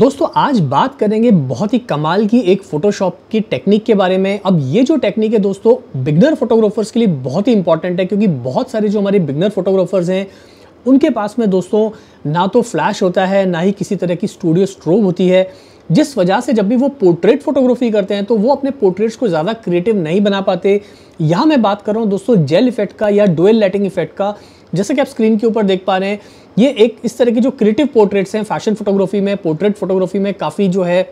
दोस्तों आज बात करेंगे बहुत ही कमाल की एक फ़ोटोशॉप की टेक्निक के बारे में अब ये जो टेक्निक है दोस्तों बिगनर फोटोग्राफर्स के लिए बहुत ही इंपॉर्टेंट है क्योंकि बहुत सारे जो हमारे बिगनर फोटोग्राफर्स हैं उनके पास में दोस्तों ना तो फ्लैश होता है ना ही किसी तरह की स्टूडियो स्ट्रोव होती है जिस वजह से जब भी वो पोर्ट्रेट फोटोग्राफी करते हैं तो वो अपने पोर्ट्रेट्स को ज़्यादा क्रिएटिव नहीं बना पाते यहाँ मैं बात कर रहा हूँ दोस्तों जेल इफेक्ट का या डोएल लाइटिंग इफेक्ट का जैसे कि आप स्क्रीन के ऊपर देख पा रहे हैं ये एक इस तरह की जो क्रिएटिव पोर्ट्रेट्स हैं फैशन फोटोग्राफी में पोर्ट्रेट फोटोग्राफी में काफ़ी जो है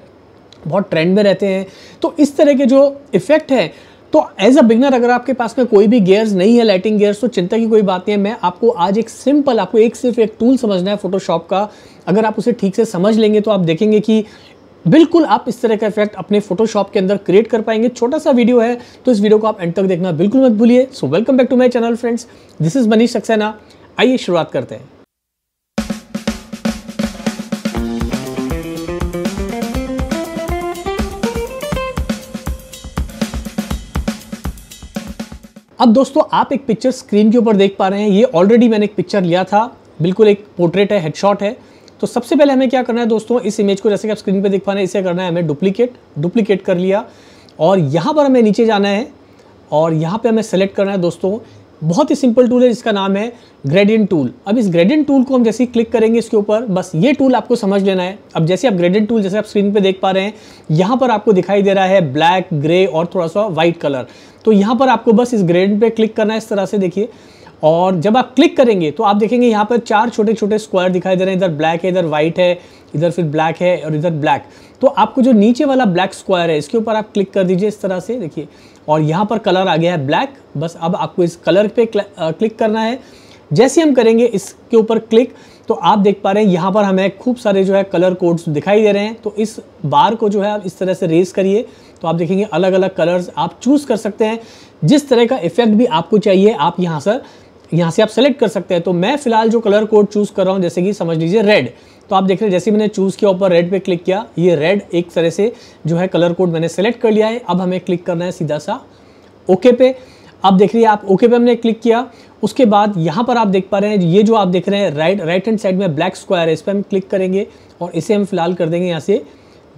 बहुत ट्रेंड में रहते हैं तो इस तरह के जो इफेक्ट हैं तो एज अ बिगनर अगर आपके पास में कोई भी गेयर्स नहीं है लाइटिंग गेयर्स तो चिंता की कोई बात नहीं है मैं आपको आज एक सिंपल आपको एक सिर्फ एक टूल समझना है फोटोशॉप का अगर आप उसे ठीक से समझ लेंगे तो आप देखेंगे कि बिल्कुल आप इस तरह का इफेक्ट अपने फोटोशॉप के अंदर क्रिएट कर पाएंगे छोटा सा वीडियो है तो इस वीडियो को आप एंड तक देखना बिल्कुल मत भूलिए so welcome back to my channel friends this is Manish Saxena आइए शुरुआत करते हैं अब दोस्तों आप एक पिक्चर स्क्रीन के ऊपर देख पा रहे हैं ये ऑलरेडी मैंने एक पिक्चर लिया था बिल्कुल एक पोर्ट्रेट है हेडशॉट है तो सबसे पहले हमें क्या करना है दोस्तों इस इमेज को जैसे कि आप स्क्रीन पर देख पा रहे हैं इसे करना है हमें डुप्लीकेट डुप्लीकेट कर लिया और यहाँ पर हमें नीचे जाना है और यहाँ पे हमें सेलेक्ट करना है दोस्तों बहुत ही सिंपल टूल है जिसका नाम है ग्रेडियंट टूल अब इस ग्रेडियंट टूल को हम जैसे ही क्लिक करेंगे इसके ऊपर बस ये टूल आपको समझ लेना है अब जैसे आप ग्रेडियंट टूल जैसे आप स्क्रीन पे देख पा रहे हैं यहाँ पर आपको दिखाई दे रहा है ब्लैक ग्रे और थोड़ा सा व्हाइट कलर तो यहाँ पर आपको बस इस ग्रेडियंट पर क्लिक करना है इस तरह से देखिए और जब आप क्लिक करेंगे तो आप देखेंगे यहाँ पर चार छोटे छोटे स्क्वायर दिखाई दे रहे हैं इधर ब्लैक है इधर व्हाइट है इधर फिर ब्लैक है और इधर ब्लैक तो आपको जो नीचे वाला ब्लैक स्क्वायर है इसके ऊपर आप क्लिक कर दीजिए इस तरह से देखिए और यहाँ पर कलर आ गया है ब्लैक बस अब आपको इस कलर पे क्लिक करना है जैसे हम करेंगे इसके ऊपर क्लिक तो आप देख पा रहे हैं यहाँ पर हमें खूब सारे जो है कलर कोड्स दिखाई दे रहे हैं तो इस बार को जो है आप इस तरह से रेस करिए तो आप देखेंगे अलग अलग कलर्स आप चूज़ कर सकते हैं जिस तरह का इफेक्ट भी आपको चाहिए आप यहाँ सर यहाँ से आप सेलेक्ट कर सकते हैं तो मैं फिलहाल जो कलर कोड चूज़ कर रहा हूँ जैसे कि समझ लीजिए रेड तो आप देख रहे हैं जैसे मैंने चूज़ किया ऊपर रेड पे क्लिक किया ये रेड एक तरह से जो है कलर कोड मैंने सेलेक्ट कर लिया है अब हमें क्लिक करना है सीधा सा ओके पे आप देख रही है आप ओके पे हमने क्लिक किया उसके बाद यहाँ पर आप देख पा रहे हैं ये जो आप देख रहे हैं राइट राइट हैंड साइड में ब्लैक स्क्वायर है इस पर हम क्लिक करेंगे और इसे हम फिलहाल कर देंगे यहाँ से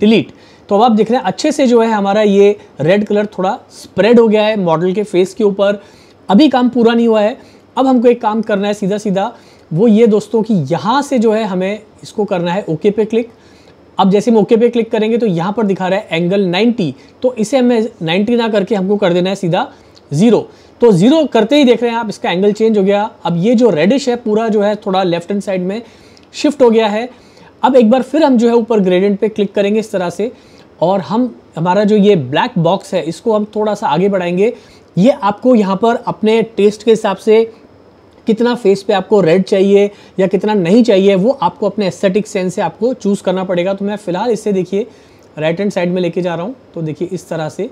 डिलीट तो अब आप देख रहे हैं अच्छे से जो है हमारा ये रेड कलर थोड़ा स्प्रेड हो गया है मॉडल के फेस के ऊपर अभी काम पूरा नहीं हुआ है अब हमको एक काम करना है सीधा सीधा वो ये दोस्तों कि यहाँ से जो है हमें इसको करना है ओके पे क्लिक अब जैसे हम ओके पे क्लिक करेंगे तो यहाँ पर दिखा रहा है एंगल 90 तो इसे हमें 90 ना करके हमको कर देना है सीधा ज़ीरो तो ज़ीरो करते ही देख रहे हैं आप इसका एंगल चेंज हो गया अब ये जो रेडिश है पूरा जो है थोड़ा लेफ्ट हैंड साइड में शिफ्ट हो गया है अब एक बार फिर हम जो है ऊपर ग्रेडेंट पर क्लिक करेंगे इस तरह से और हम हमारा जो ये ब्लैक बॉक्स है इसको हम थोड़ा सा आगे बढ़ाएंगे ये आपको यहाँ पर अपने टेस्ट के हिसाब से कितना फेस पे आपको रेड चाहिए या कितना नहीं चाहिए वो आपको अपने एस्थेटिक सेंस से आपको चूज़ करना पड़ेगा तो मैं फ़िलहाल इससे देखिए राइट हैंड साइड में लेके जा रहा हूँ तो देखिए इस तरह से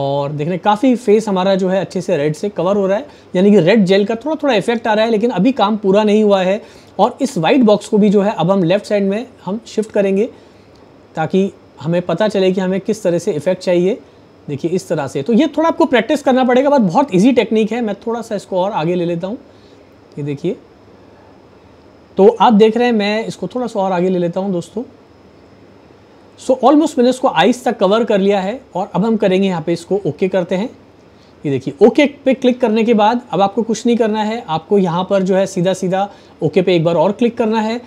और देखने काफ़ी फेस हमारा जो है अच्छे से रेड से कवर हो रहा है यानी कि रेड जेल का थोड़ा थोड़ा इफेक्ट आ रहा है लेकिन अभी काम पूरा नहीं हुआ है और इस वाइट बॉक्स को भी जो है अब हम लेफ़्ट साइड में हम शिफ्ट करेंगे ताकि हमें पता चले कि हमें किस तरह से इफेक्ट चाहिए देखिए इस तरह से तो ये थोड़ा आपको प्रैक्टिस करना पड़ेगा बट बहुत ईजी टेक्निक है मैं थोड़ा सा इसको और आगे ले लेता हूँ ये देखिए तो आप देख रहे हैं मैं इसको थोड़ा सा और आगे ले लेता हूँ दोस्तों सो ऑलमोस्ट मैंने इसको आइस तक कवर कर लिया है और अब हम करेंगे यहाँ पे इसको ओके okay करते हैं ये देखिए ओके पे क्लिक करने के बाद अब आपको कुछ नहीं करना है आपको यहाँ पर जो है सीधा सीधा ओके पे एक बार और क्लिक करना है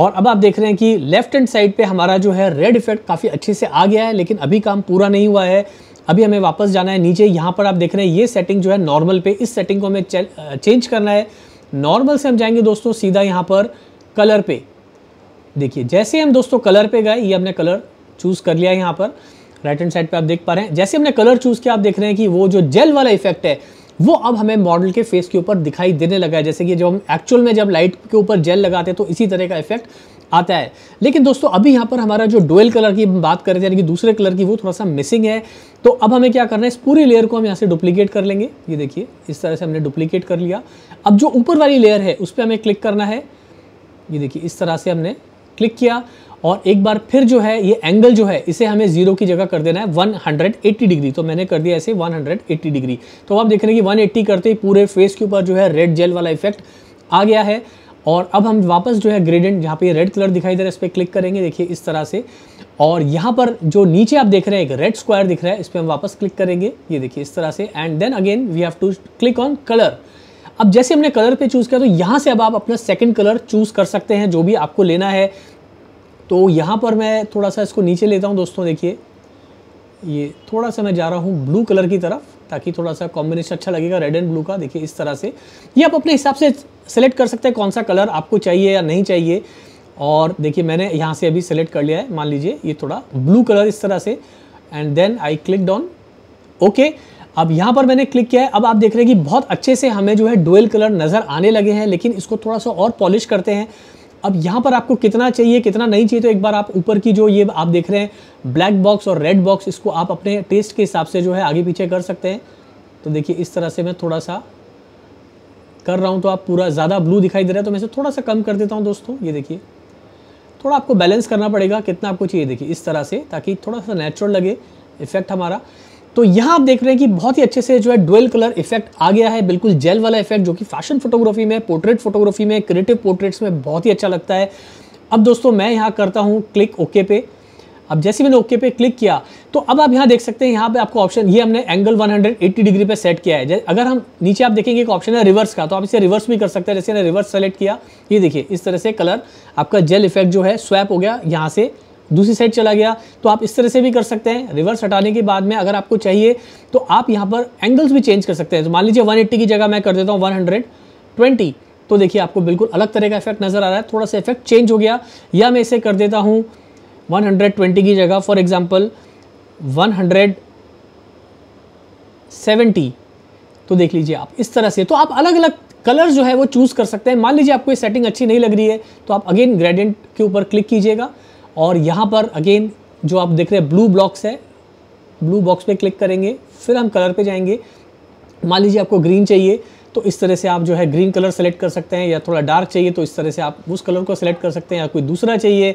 और अब आप देख रहे हैं कि लेफ्ट एंड साइड पे हमारा जो है रेड इफेक्ट काफ़ी अच्छे से आ गया है लेकिन अभी काम पूरा नहीं हुआ है अभी हमें वापस जाना है नीचे यहाँ पर आप देख रहे हैं ये सेटिंग जो है नॉर्मल पे इस सेटिंग को हमें चेंज करना है नॉर्मल से हम जाएंगे दोस्तों सीधा यहाँ पर कलर पे देखिए जैसे हम दोस्तों कलर पे गए ये हमने कलर चूज़ कर लिया यहाँ पर राइट हैंड साइड पे आप देख पा रहे हैं जैसे हमने कलर चूज़ किया आप देख रहे हैं कि वो जो जेल वाला इफेक्ट है वो अब हमें मॉडल के फेस के ऊपर दिखाई देने लगा है जैसे कि जब हम एक्चुअल में जब लाइट के ऊपर जेल लगाते हैं तो इसी तरह का इफेक्ट आता है लेकिन दोस्तों अभी यहाँ पर हमारा जो डोयल कलर की बात कर रहे थे यानी कि दूसरे कलर की वो थोड़ा सा मिसिंग है तो अब हमें क्या करना है इस पूरी लेयर को हम यहाँ से डुप्लीकेट कर लेंगे ये देखिए इस तरह से हमने डुप्लीकेट कर लिया अब जो ऊपर वाली लेयर है उस पर हमें क्लिक करना है ये देखिए इस तरह से हमने क्लिक किया और एक बार फिर जो है ये एंगल जो है इसे हमें जीरो की जगह कर देना है 180 डिग्री तो मैंने कर दिया ऐसे 180 डिग्री तो आप देख रहे हैं कि 180 करते ही पूरे फेस के ऊपर जो है रेड जेल वाला इफेक्ट आ गया है और अब हम वापस जो है ग्रेडेंट जहाँ पे ये रेड कलर दिखाई दे रहा है इस पर क्लिक करेंगे देखिए इस तरह से और यहाँ पर जो नीचे आप देख रहे हैं एक रेड स्क्वायर दिख रहा है इस पर हम वापस क्लिक करेंगे ये देखिए इस तरह से and then again we have to click on colour अब जैसे हमने कलर पे चूज़ किया तो यहाँ से अब आप अपना सेकंड कलर चूज़ कर सकते हैं जो भी आपको लेना है तो यहाँ पर मैं थोड़ा सा इसको नीचे लेता हूँ दोस्तों देखिए ये थोड़ा सा मैं जा रहा हूँ ब्लू कलर की तरफ ताकि थोड़ा सा कॉम्बिनेशन अच्छा लगेगा रेड एंड ब्लू का देखिए इस तरह से ये आप अपने हिसाब से सेलेक्ट कर सकते हैं कौन सा कलर आपको चाहिए या नहीं चाहिए और देखिए मैंने यहाँ से अभी सेलेक्ट कर लिया है मान लीजिए ये थोड़ा ब्लू कलर इस तरह से and then I click done okay अब यहाँ पर मैंने क्लिक किया है अब आप देख रहे हैं कि बहुत अच्छे से हमें जो है डोयल कलर नज़र आने लगे हैं लेकिन इसको थोड़ा सा और पॉलिश करते हैं अब यहाँ पर आपको कितना चाहिए कितना नहीं चाहिए तो एक बार आप ऊपर की जो ये आप देख रहे हैं ब्लैक बॉक्स और रेड बॉक्स इसको आप अपने टेस्ट के हिसाब से जो है आगे पीछे कर सकते हैं तो देखिए इस तरह से मैं थोड़ा सा कर रहा हूँ तो आप पूरा ज़्यादा ब्लू दिखाई दे रहा है तो मैं इसे थोड़ा सा कम कर देता हूँ दोस्तों ये देखिए थोड़ा आपको बैलेंस करना पड़ेगा कितना आपको चाहिए देखिए इस तरह से ताकि थोड़ा सा नेचुरल लगे इफेक्ट हमारा तो यहाँ आप देख रहे हैं कि बहुत ही अच्छे से जो है डुअल कलर इफेक्ट आ गया है बिल्कुल जेल वाला इफेक्ट जो कि फैशन फोटोग्राफी में पोर्ट्रेट फोटोग्राफी में क्रिएटिव पोर्ट्रेट्स में बहुत ही अच्छा लगता है अब दोस्तों मैं यहाँ करता हूँ क्लिक ओके पे अब जैसे मैंने ओके पे क्लिक किया तो अब आप यहाँ देख सकते हैं यहाँ पे आपको ऑप्शन ये हमने एंगल 180 डिग्री पे सेट किया है अगर हम नीचे आप देखेंगे एक ऑप्शन है रिवर्स का तो आप इसे रिवर्स भी कर सकते हैं जैसे मैंने रिवर्स सेलेक्ट किया ये देखिए इस तरह से कलर आपका जेल इफेक्ट जो है स्वैप हो गया यहाँ से दूसरी साइड चला गया तो आप इस तरह से भी कर सकते हैं रिवर्स हटाने के बाद में अगर आपको चाहिए तो आप यहाँ पर एंगल्स भी चेंज कर सकते हैं तो मान लीजिए वन की जगह मैं कर देता हूँ वन तो देखिए आपको बिल्कुल अलग तरह का इफेक्ट नज़र आ रहा है थोड़ा सा इफेक्ट चेंज हो गया या मैं इसे कर देता हूँ 120 की जगह फॉर एग्ज़ाम्पल 170 तो देख लीजिए आप इस तरह से तो आप अलग अलग कलर जो है वो चूज़ कर सकते हैं मान लीजिए आपको ये सेटिंग अच्छी नहीं लग रही है तो आप अगेन ग्रेडियंट के ऊपर क्लिक कीजिएगा और यहाँ पर अगेन जो आप देख रहे हैं ब्लू ब्लॉक्स है ब्लू बॉक्स पे क्लिक करेंगे फिर हम कलर पे जाएंगे मान लीजिए आपको ग्रीन चाहिए तो इस तरह से आप जो है ग्रीन कलर सेलेक्ट कर सकते हैं या थोड़ा डार्क चाहिए तो इस तरह से आप उस कलर को सेलेक्ट कर सकते हैं या कोई दूसरा चाहिए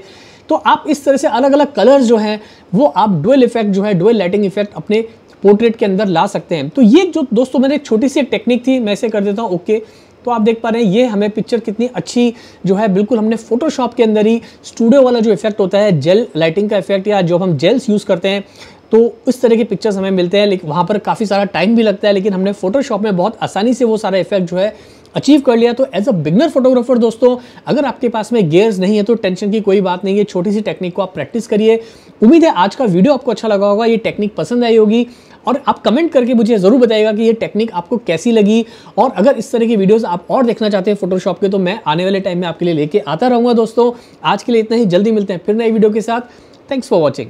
तो आप इस तरह से अलग अलग कलर्स जो हैं वो आप डुअल इफेक्ट जो है डुअल लाइटिंग इफेक्ट अपने पोर्ट्रेट के अंदर ला सकते हैं तो ये जो दोस्तों मैंने एक छोटी सी टेक्निक थी मैं इसे कर देता हूँ ओके तो आप देख पा रहे हैं ये हमें पिक्चर कितनी अच्छी जो है बिल्कुल हमने फोटोशॉप के अंदर ही स्टूडियो वाला जो इफेक्ट होता है जेल लाइटिंग का इफेक्ट या जो हम जेल्स यूज़ करते हैं तो इस तरह के पिक्चर्स हमें मिलते हैं लेकिन वहाँ पर काफ़ी सारा टाइम भी लगता है लेकिन हमने फोटोशॉप में बहुत आसानी से वो सारा इफेक्ट जो है अचीव कर लिया तो एज अ बिगनर फोटोग्राफर दोस्तों अगर आपके पास में गेयर्स नहीं है तो टेंशन की कोई बात नहीं है छोटी सी टेक्निक को आप प्रैक्टिस करिए उम्मीद है आज का वीडियो आपको अच्छा लगा होगा ये टेक्निक पसंद आई होगी और आप कमेंट करके मुझे ज़रूर बताएगा कि ये टेक्निक आपको कैसी लगी और अगर इस तरह की वीडियोस आप और देखना चाहते हैं फोटोशॉप के तो मैं आने वाले टाइम में आपके लिए लेके आता रहूँगा दोस्तों आज के लिए इतना ही जल्दी मिलते हैं फिर नई वीडियो के साथ थैंक्स फॉर वॉचिंग